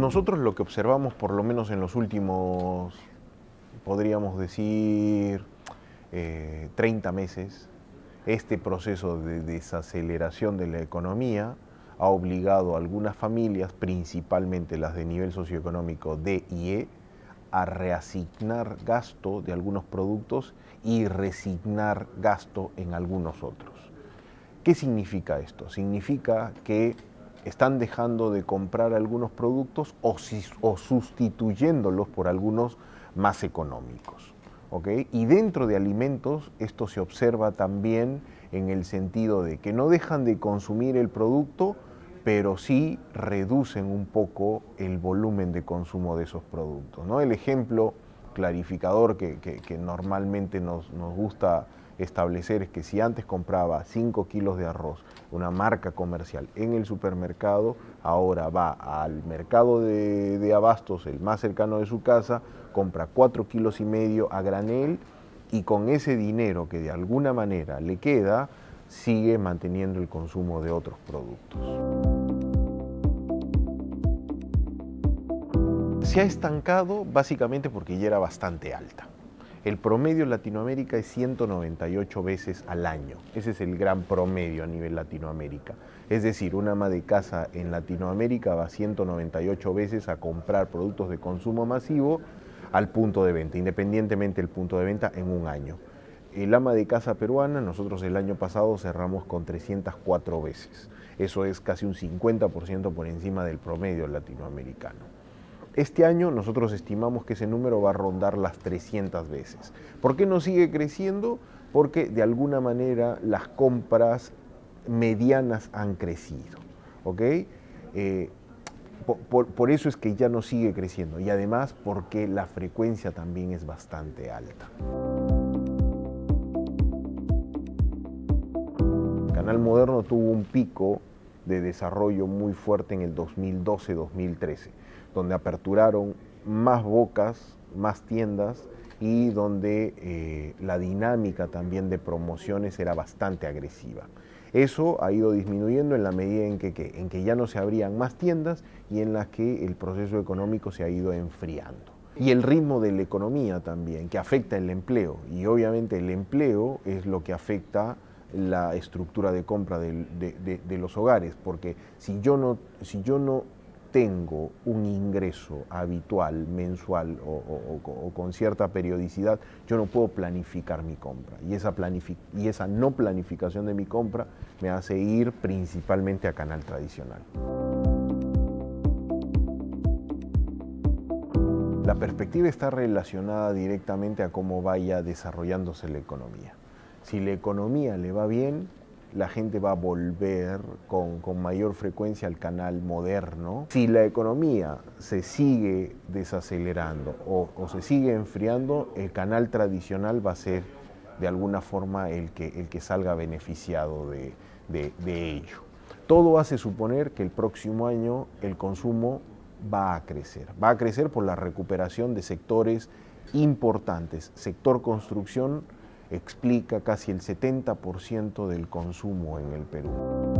Nosotros lo que observamos, por lo menos en los últimos, podríamos decir, 30 eh, meses, este proceso de desaceleración de la economía ha obligado a algunas familias, principalmente las de nivel socioeconómico D y E, a reasignar gasto de algunos productos y resignar gasto en algunos otros. ¿Qué significa esto? Significa que están dejando de comprar algunos productos o, o sustituyéndolos por algunos más económicos. Y dentro de alimentos esto se observa también en el sentido de que no dejan de consumir el producto, pero sí reducen un poco el volumen de consumo de esos productos. ¿no? El ejemplo clarificador que, normalmente nos, nos gusta establecer es que si antes compraba 5 kilos de arroz, una marca comercial en el supermercado, ahora va al mercado de, abastos, el más cercano de su casa, compra 4 kilos y medio a granel y con ese dinero que de alguna manera le queda, sigue manteniendo el consumo de otros productos. Se ha estancado básicamente porque ya era bastante alta. El promedio en Latinoamérica es 198 veces al año. Ese es el gran promedio a nivel Latinoamérica. Es decir, una ama de casa en Latinoamérica va 198 veces a comprar productos de consumo masivo al punto de venta, independientemente del punto de venta en un año. El ama de casa peruana, nosotros el año pasado cerramos con 304 veces. Eso es casi un 50% por encima del promedio latinoamericano. Este año nosotros estimamos que ese número va a rondar las 300 veces. ¿Por qué no sigue creciendo? Porque de alguna manera las compras medianas han crecido. ¿ok? Eh, por, eso es que ya no sigue creciendo y además porque la frecuencia también es bastante alta. canal Moderno tuvo un pico de desarrollo muy fuerte en el 2012-2013, donde aperturaron más bocas, más tiendas y donde eh, la dinámica también de promociones era bastante agresiva. Eso ha ido disminuyendo en la medida en que, en que ya no se abrían más tiendas y en las que el proceso económico se ha ido enfriando. Y el ritmo de la economía también, que afecta el empleo. Y obviamente el empleo es lo que afecta la estructura de compra de, los hogares, porque si yo, no, si yo no tengo un ingreso habitual, mensual o, con cierta periodicidad, yo no puedo planificar mi compra. Y esa, y esa no planificación de mi compra me hace ir principalmente a canal tradicional. La perspectiva está relacionada directamente a cómo vaya desarrollándose la economía si la economía le va bien, la gente va a volver con, mayor frecuencia al canal moderno. Si la economía se sigue desacelerando o, se sigue enfriando, el canal tradicional va a ser de alguna forma el que, el que salga beneficiado de, de ello. Todo hace suponer que el próximo año el consumo va a crecer. Va a crecer por la recuperación de sectores importantes, sector construcción, explica casi el 70% del consumo en el Perú.